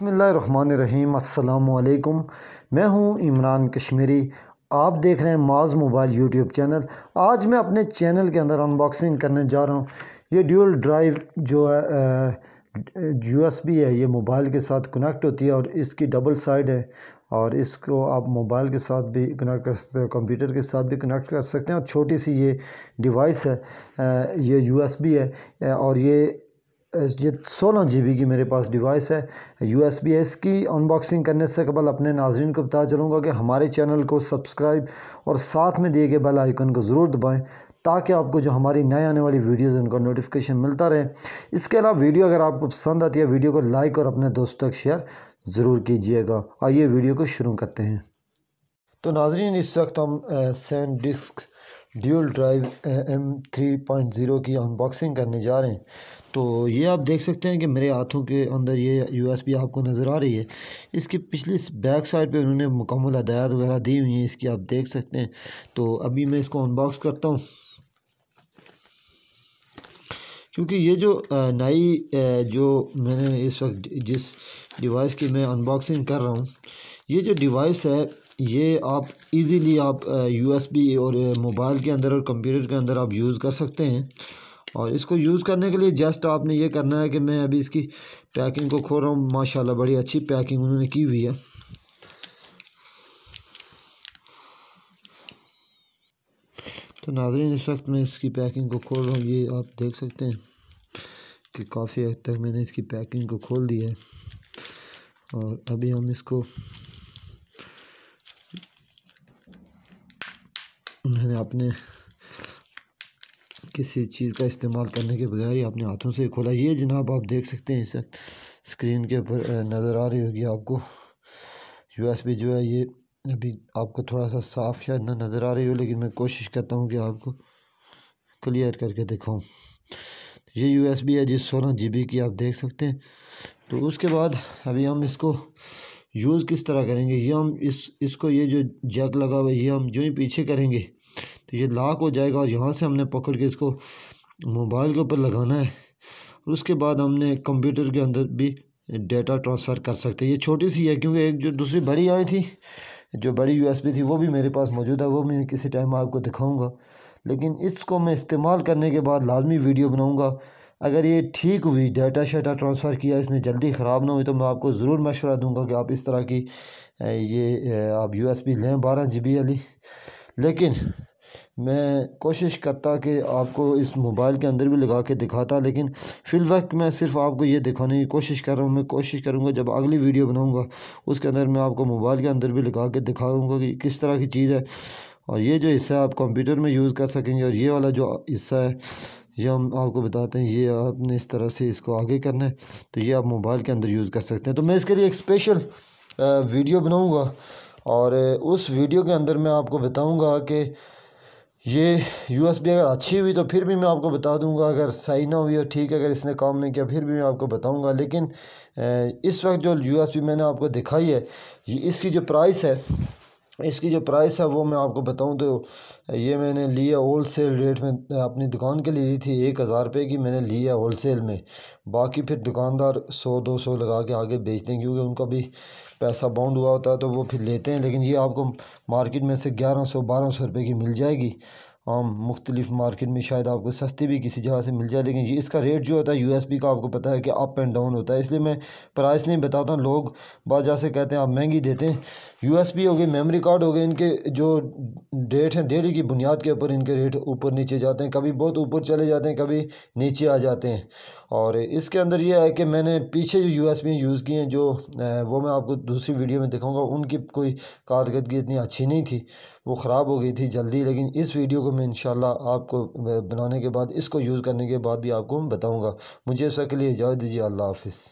بسم اللہ الرحمن الرحیم السلام علیکم میں ہوں عمران کشمیری آپ دیکھ رہے ہیں معاذ موبائل یوٹیوب چینل آج میں اپنے چینل کے اندر ان باکسنگ کرنے جا رہا ہوں یہ ڈیول ڈرائیو جو ہے یو ایس بی ہے یہ موبائل کے ساتھ کنیکٹ ہوتی ہے اور اس کی ڈبل سائیڈ ہے اور اس کو آپ موبائل کے ساتھ بھی کنیکٹ کر سکتے ہیں کمپیوٹر کے ساتھ بھی کنیکٹ کر سکتے ہیں اور چھوٹی سی یہ ڈیوائس ہے یہ یو ایس بی ہے اور یہ یہ سولہ جی بی کی میرے پاس ڈیوائس ہے یو ایس بی ایس کی ان باکسنگ کرنے سے قبل اپنے ناظرین کو بتا چلوں گا کہ ہمارے چینل کو سبسکرائب اور ساتھ میں دیے گئے بیل آئیکن کو ضرور دبائیں تاکہ آپ کو جو ہماری نئے آنے والی ویڈیوز ان کا نوٹیفیکیشن ملتا رہے اس کے علاوہ ویڈیو اگر آپ کو پسند آتی ہے ویڈیو کو لائک اور اپنے دوستوں تک شیئر ضرور کیجیے گا آئیے ویڈیو کو شروع کرتے ہیں تو ناظرین اس وقت ہم SanDisk dual drive M three point zero کی ان باکسنگ کرنے جا رہے ہیں تو یہ آپ دیکھ سکتے ہیں کہ میرے ہاتھوں کے اندر یہ یو ایس پی آپ کو نظر آ رہی ہے اس کی پچھلی بیک سائڈ پہ انہوں نے مکمل ہدایات وغیرہ دی ہوئی ہیں اس کی آپ دیکھ سکتے ہیں تو ابھی میں اس کو باکس کرتا ہوں کیونکہ یہ جو نئی جو میں نے اس وقت جس ڈیوائس کی میں ان باکسنگ کر رہا ہوں یہ جو ڈیوائس ہے یہ آپ ایزیلی آپ یو ایس بی اور موبائل کے اندر اور کمپیوٹر کے اندر آپ یوز کر سکتے ہیں اور اس کو یوز کرنے کے لیے جسٹ آپ نے یہ کرنا ہے کہ میں ابھی اس کی پیکنگ کو کھول رہا ہوں ماشاء اللہ بڑی اچھی پیکنگ انہوں نے کی ہوئی ہے تو ناظرین اس وقت میں اس کی پیکنگ کو کھول رہا ہوں یہ آپ دیکھ سکتے ہیں کہ کافی حد تک میں نے اس کی پیکنگ کو کھول دیا ہے اور ابھی ہم اس کو آپ نے کسی چیز کا استعمال کرنے کے بغیر ہی آپ نے ہاتھوں سے کھولا یہ جناب آپ دیکھ سکتے ہیں اس وقت اسکرین کے اوپر نظر آ رہی ہوگی آپ کو یو ایس بی جو ہے یہ ابھی آپ کو تھوڑا سا صاف یا نہ نظر آ رہی ہو لیکن میں کوشش کرتا ہوں کہ آپ کو کلیئر کر کے دکھاؤں یہ یو ایس بی ہے جس سولہ جی بی کی آپ دیکھ سکتے ہیں تو اس کے بعد ابھی ہم اس کو یوز کس طرح کریں گے یہ ہم اس اس کو یہ جو جگ لگا ہوا ہے یہ ہم جو ہی پیچھے کریں گے تو یہ لاک ہو جائے گا اور یہاں سے ہم نے پکڑ کے اس کو موبائل کے اوپر لگانا ہے اور اس کے بعد ہم نے کمپیوٹر کے اندر بھی ڈیٹا ٹرانسفر کر سکتے ہیں یہ چھوٹی سی ہے کیونکہ ایک جو دوسری بڑی آئی تھی جو بڑی یو ایس بی تھی وہ بھی میرے پاس موجود ہے وہ میں کسی ٹائم آپ کو دکھاؤں گا لیکن اس کو میں استعمال کرنے کے بعد لازمی ویڈیو بناؤں گا اگر یہ ٹھیک ہوئی ڈیٹا شیٹا ٹرانسفر کیا اس نے جلدی خراب نہ ہوئی تو میں آپ کو ضرور مشورہ دوں گا کہ آپ اس طرح کی یہ آپ یو ایس بی لیں بارہ جی بی والی لیکن میں کوشش کرتا کہ آپ کو اس موبائل کے اندر بھی لگا کے دکھاتا لیکن فی الوقت میں صرف آپ کو یہ دکھانے کی کوشش کر رہا ہوں میں کوشش کروں گا جب اگلی ویڈیو بناؤں گا اس کے اندر میں آپ کو موبائل کے اندر بھی لگا کے دکھاؤں گا کہ کس طرح کی چیز ہے اور یہ جو حصہ ہے آپ کمپیوٹر میں یوز کر سکیں گے اور یہ والا جو حصہ ہے یہ ہم آپ کو بتاتے ہیں یہ آپ نے اس طرح سے اس کو آگے کرنا ہے تو یہ آپ موبائل کے اندر یوز کر سکتے ہیں تو میں اس کے لیے ایک اسپیشل ویڈیو بناؤں گا اور اس ویڈیو کے اندر میں آپ کو بتاؤں گا کہ یہ یو ایس بی اگر اچھی ہوئی تو پھر بھی میں آپ کو بتا دوں گا اگر صحیح نہ ہوئی اور ٹھیک ہے اگر اس نے کام نہیں کیا پھر بھی میں آپ کو بتاؤں گا لیکن اس وقت جو یو ایس بی میں نے آپ کو دکھائی ہے یہ اس کی جو پرائس ہے اس کی جو پرائس ہے وہ میں آپ کو بتاؤں تو یہ میں نے لیا ہول سیل ریٹ میں اپنی دکان کے لیے لی تھی ایک ہزار روپے کی میں نے لیا ہول سیل میں باقی پھر دکاندار سو دو سو لگا کے آگے بیچتے ہیں کیونکہ ان کا بھی پیسہ باؤنڈ ہوا ہوتا ہے تو وہ پھر لیتے ہیں لیکن یہ آپ کو مارکیٹ میں سے گیارہ سو بارہ سو روپے کی مل جائے گی مختلف مارکیٹ میں شاید آپ کو سستی بھی کسی جگہ سے مل جائے لیکن یہ جی، اس کا ریٹ جو ہوتا ہے یو ایس بی کا آپ کو پتا ہے کہ اپ اینڈ ڈاؤن ہوتا ہے اس لیے میں پرائس نہیں بتاتا ہوں لوگ بعض جا سے کہتے ہیں آپ مہنگی دیتے ہیں یو ایس بی ہو گئی میموری کارڈ ہو گئے ان کے جو ریٹ ہیں ڈیلی کی بنیاد کے اوپر ان کے ریٹ اوپر نیچے جاتے ہیں کبھی بہت اوپر چلے جاتے ہیں کبھی نیچے آ جاتے ہیں اور اس کے اندر یہ ہے کہ میں نے پیچھے جو یو ایس بی یوز کی ہیں جو وہ میں آپ کو دوسری ویڈیو میں دکھاؤں گا ان کی کوئی کارکردگی اتنی اچھی نہیں تھی وہ خراب ہو گئی تھی جلدی لیکن اس ویڈیو کو کو میں انشاءاللہ آپ کو بنانے کے بعد اس کو یوز کرنے کے بعد بھی آپ کو بتاؤں گا مجھے اس کے لیے اجازت دیجیے اللہ حافظ